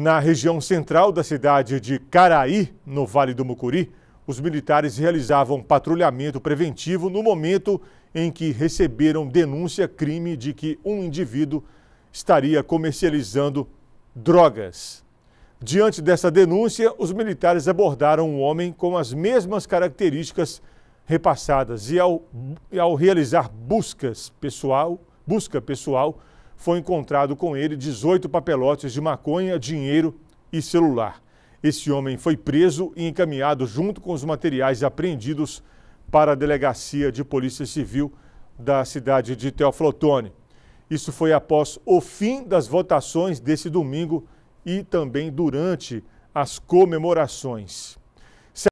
Na região central da cidade de Caraí, no Vale do Mucuri, os militares realizavam patrulhamento preventivo no momento em que receberam denúncia crime de que um indivíduo estaria comercializando drogas. Diante dessa denúncia, os militares abordaram um homem com as mesmas características repassadas e ao, e ao realizar buscas pessoal, busca pessoal, foi encontrado com ele 18 papelotes de maconha, dinheiro e celular. Esse homem foi preso e encaminhado junto com os materiais apreendidos para a delegacia de Polícia Civil da cidade de Teoflotone. Isso foi após o fim das votações desse domingo e também durante as comemorações.